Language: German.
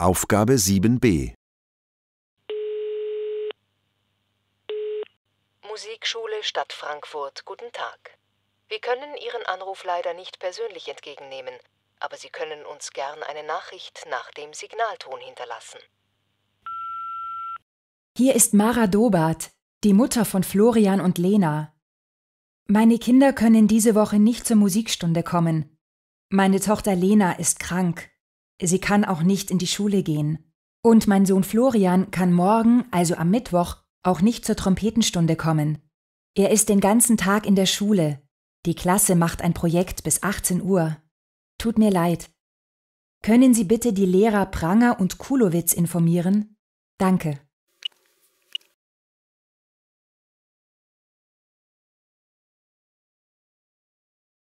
Aufgabe 7b. Musikschule Stadt Frankfurt, guten Tag. Wir können Ihren Anruf leider nicht persönlich entgegennehmen, aber Sie können uns gern eine Nachricht nach dem Signalton hinterlassen. Hier ist Mara Dobart, die Mutter von Florian und Lena. Meine Kinder können diese Woche nicht zur Musikstunde kommen. Meine Tochter Lena ist krank. Sie kann auch nicht in die Schule gehen. Und mein Sohn Florian kann morgen, also am Mittwoch, auch nicht zur Trompetenstunde kommen. Er ist den ganzen Tag in der Schule. Die Klasse macht ein Projekt bis 18 Uhr. Tut mir leid. Können Sie bitte die Lehrer Pranger und Kulowitz informieren? Danke.